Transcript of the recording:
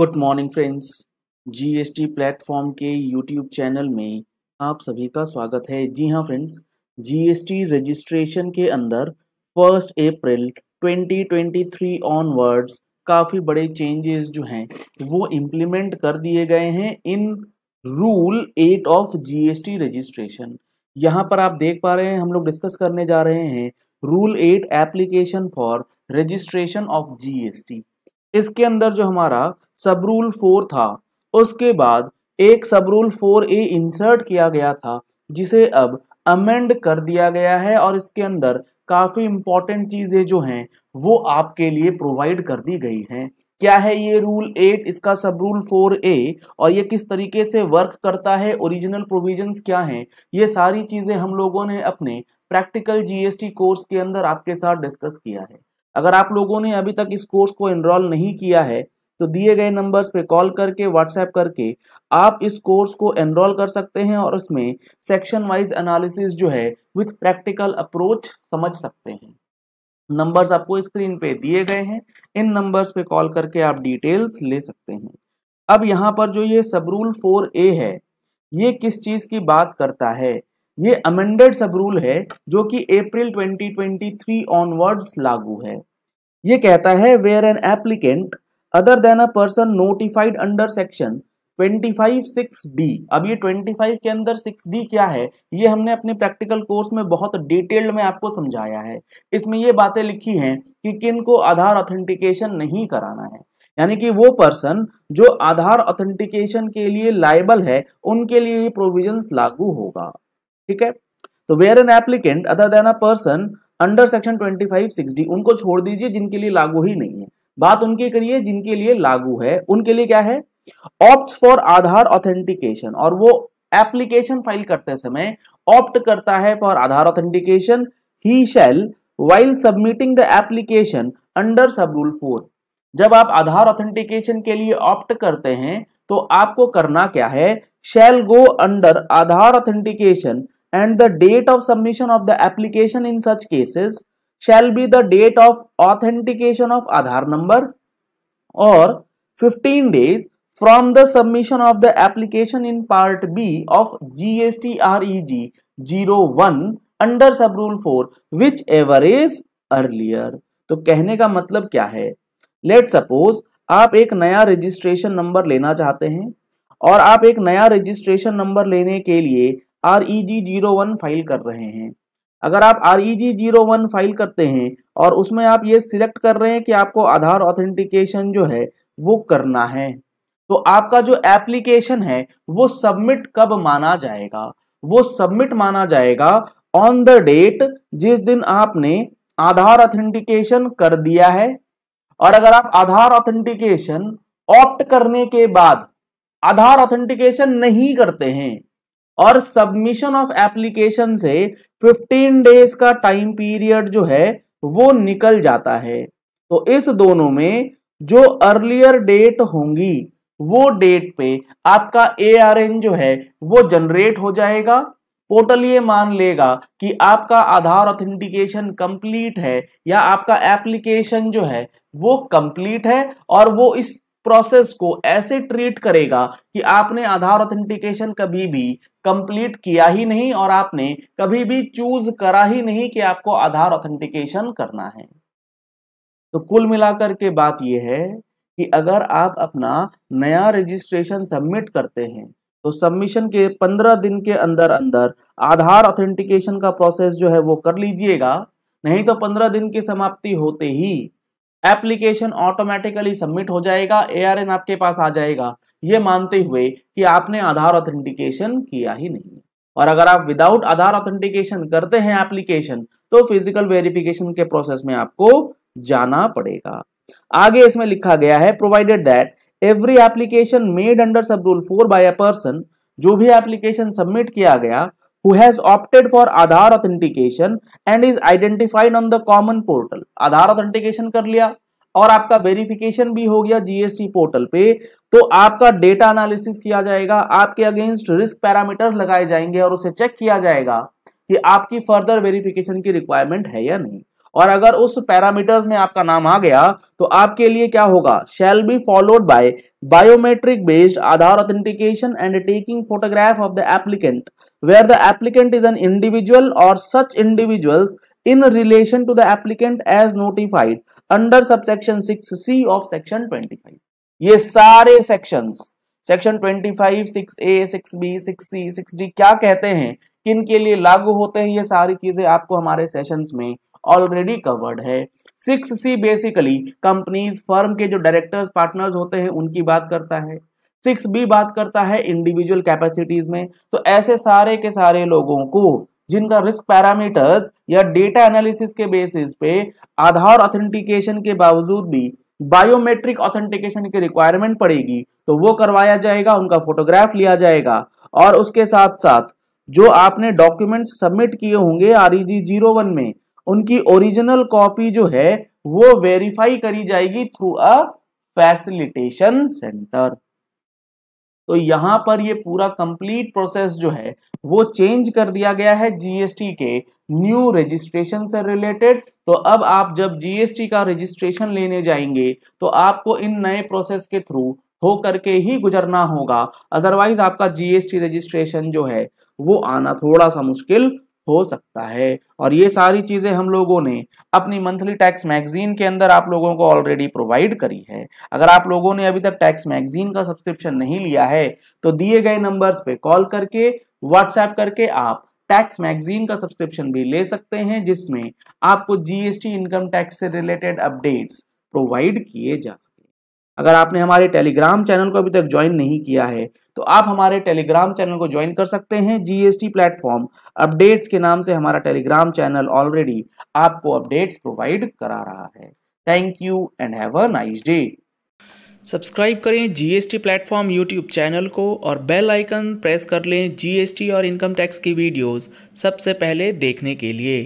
Good morning friends GST platform के YouTube channel में आप सभी का स्वागत है जी हाँ फ्रेंड्स जीएसटी रजिस्ट्रेशन के अंदर फर्स्ट अप्रैल 2023 ऑनवर्ड्स काफ़ी बड़े चेंजेस जो हैं वो इम्प्लीमेंट कर दिए गए हैं in rule eight of GST registration यहाँ पर आप देख पा रहे हैं हम लोग डिस्कस करने जा रहे हैं rule eight application for registration of GST इसके अंदर जो हमारा सब रूल फोर था उसके बाद एक सब रूल फोर ए इंसर्ट किया गया था जिसे अब अमेंड कर दिया गया है और इसके अंदर काफ़ी इंपॉर्टेंट चीज़ें जो हैं वो आपके लिए प्रोवाइड कर दी गई हैं क्या है ये रूल एट इसका सब रूल फोर ए और ये किस तरीके से वर्क करता है ओरिजिनल प्रोविजंस क्या हैं ये सारी चीज़ें हम लोगों ने अपने प्रैक्टिकल जीएसटी कोर्स के अंदर आपके साथ डिस्कस किया है अगर आप लोगों ने अभी तक इस कोर्स को एनरोल नहीं किया है तो दिए गए नंबर्स पे कॉल करके व्हाट्सएप करके आप इस कोर्स को एनरोल कर सकते हैं और उसमें सेक्शन वाइज एनालिसिस जो है विथ प्रैक्टिकल अप्रोच समझ सकते हैं नंबर्स आपको स्क्रीन पे दिए गए हैं इन नंबर्स पे कॉल करके आप डिटेल्स ले सकते हैं अब यहाँ पर जो ये सब रूल फोर ए है ये किस चीज़ की बात करता है ये अमेंडेड सब रूल है जो कि अप्रैल 2023 ऑनवर्ड्स लागू है ये कहता है where an applicant other than a person notified under section 25 6D अब ये 25 के अंदर 6D क्या है ये हमने अपने प्रैक्टिकल कोर्स में बहुत डिटेल्ड में आपको समझाया है इसमें ये बातें लिखी हैं कि किन को आधार ऑथेंटिकेशन नहीं कराना है यानी कि वो पर्सन जो आधार ऑथेंटिकेशन के लिए लाइबल है उनके लिए ये प्रोविजंस लागू होगा ठीक है तो where an applicant other than a person under section 25 6D उनको छोड़ दीजिए जिनके लिए लागू ही नहीं है बात उनके करिए जिनके लिए लागू है उनके लिए क्या है ऑप्ट फॉर आधार ऑथेंटिकेशन और वो एप्लीकेशन फाइल करते समय ऑप्ट करता है फॉर आधार ऑथेंटिकेशन ही shall while submitting the application under sub rule four जब आप आधार ऑथेंटिकेशन के लिए ऑप्ट करते हैं तो आपको करना क्या है shall go under Aadhaar authentication and the date of submission of the application in such cases shall be the date of authentication of Aadhaar number or 15 days from the submission of the application in part B of GSTREG 01 under sub rule 4 whichever is earlier तो कहने का मतलब क्या है let suppose आप एक नया registration number लेना चाहते हैं और आप एक नया रजिस्ट्रेशन नंबर लेने के लिए R E G zero one file कर रहे हैं अगर आप R E G zero one file करते हैं और उसमें आप ये सिलेक्ट कर रहे हैं कि आपको आधार ऑथेंटिकेशन जो है वो करना है तो आपका जो एप्लीकेशन है वो सबमिट कब माना जाएगा वो सबमिट माना जाएगा ऑन द डेट जिस दिन आपने आधार ऑथेंटिकेशन कर दिया है और अगर आप आधार ऑथेंटिकेशन ऑप्ट करने के बाद आधार ऑथेंटिकेशन नहीं करते हैं और सबमिशन ऑफ एप्लीकेशन से 15 डेज का टाइम पीरियड जो है वो निकल जाता है तो इस दोनों में जो अर्लियर डेट होंगी वो डेट पे आपका ए जो है वो जनरेट हो जाएगा पोर्टल ये मान लेगा कि आपका आधार ऑथेंटिकेशन कंप्लीट है या आपका एप्लीकेशन जो है वो कंप्लीट है और वो इस प्रोसेस को ऐसे ट्रीट करेगा कि आपने आधार ऑथेंटिकेशन कभी भी कंप्लीट किया ही नहीं और आपने कभी भी चूज करा ही नहीं कि आपको आधार ऑथेंटिकेशन करना है तो कुल मिलाकर के बात यह है कि अगर आप अपना नया रजिस्ट्रेशन सबमिट करते हैं तो सबमिशन के पंद्रह दिन के अंदर अंदर आधार ऑथेंटिकेशन का प्रोसेस जो है वो कर लीजिएगा नहीं तो पंद्रह दिन की समाप्ति होते ही एप्लीकेशन ऑटोमेटिकली सबमिट हो जाएगा एआरएन आपके पास आ जाएगा ये मानते हुए कि आपने आधार ऑथेंटिकेशन किया ही नहीं और अगर आप विदाउट आधार ऑथेंटिकेशन करते हैं एप्लीकेशन तो फिजिकल वेरिफिकेशन के प्रोसेस में आपको जाना पड़ेगा आगे इसमें लिखा गया है provided that every application made under sub rule four by a person जो भी एप्लीकेशन सबमिट किया गया who has opted for Aadhaar authentication and is identified on the common portal. Aadhaar authentication कर लिया और आपका वेरिफिकेशन भी हो गया जीएसटी पोर्टल पे तो आपका डेटा एनालिसिस किया जाएगा आपके अगेंस्ट रिस्क पैरामीटर्स लगाए जाएंगे और उसे चेक किया जाएगा कि आपकी फर्दर वेरिफिकेशन की रिक्वायरमेंट है या नहीं और अगर उस पैरामीटर्स में आपका नाम आ गया तो आपके लिए क्या होगा shall be followed by biometric based Aadhaar authentication and taking photograph of the applicant where the applicant is an individual और such individuals in relation to the applicant as notified under sub section six C of section twenty five ये सारे section section twenty five six A six B six C six D क्या कहते हैं किन के लिए लागू होते हैं ये सारी चीजें आपको हमारे सेशन में ऑलरेडी कवर्ड है six C basically companies firm के जो डायरेक्टर्स पार्टनर्स होते हैं उनकी बात करता है सिक्स बी बात करता है इंडिविजुअल कैपेसिटीज में तो ऐसे सारे के सारे लोगों को जिनका रिस्क पैरामीटर्स या डेटा एनालिसिस के बेसिस पे आधार ऑथेंटिकेशन के बावजूद भी बायोमेट्रिक ऑथेंटिकेशन की रिक्वायरमेंट पड़ेगी तो वो करवाया जाएगा उनका फोटोग्राफ लिया जाएगा और उसके साथ साथ जो आपने डॉक्यूमेंट सबमिट किए होंगे आर ई जीरो वन में उनकी ओरिजिनल कॉपी जो है वो वेरीफाई करी जाएगी थ्रू अ फैसिलिटेशन सेंटर तो यहां पर ये पूरा कंप्लीट प्रोसेस जो है वो चेंज कर दिया गया है जीएसटी के न्यू रजिस्ट्रेशन से रिलेटेड तो अब आप जब जीएसटी का रजिस्ट्रेशन लेने जाएंगे तो आपको इन नए प्रोसेस के थ्रू हो करके ही गुजरना होगा अदरवाइज आपका जीएसटी रजिस्ट्रेशन जो है वो आना थोड़ा सा मुश्किल हो सकता है और ये सारी चीज़ें हम लोगों ने अपनी मंथली टैक्स मैगजीन के अंदर आप लोगों को ऑलरेडी प्रोवाइड करी है अगर आप लोगों ने अभी तक टैक्स मैगजीन का सब्सक्रिप्शन नहीं लिया है तो दिए गए नंबर्स पे कॉल करके व्हाट्सएप करके आप टैक्स मैगजीन का सब्सक्रिप्शन भी ले सकते हैं जिसमें आपको जीएसटी इनकम टैक्स से रिलेटेड अपडेट्स प्रोवाइड किए जा सकते अगर आपने हमारे टेलीग्राम चैनल को अभी तक ज्वाइन नहीं किया है तो आप हमारे टेलीग्राम चैनल को ज्वाइन कर सकते हैं जीएसटी प्लेटफॉर्म अपडेट्स के नाम से हमारा टेलीग्राम चैनल ऑलरेडी आपको अपडेट्स प्रोवाइड करा रहा है thank you and have a nice day subscribe करें जीएसटी प्लेटफॉर्म यूट्यूब चैनल को और बेल आइकन प्रेस कर लें जीएसटी और इनकम टैक्स की वीडियोस सबसे पहले देखने के लिए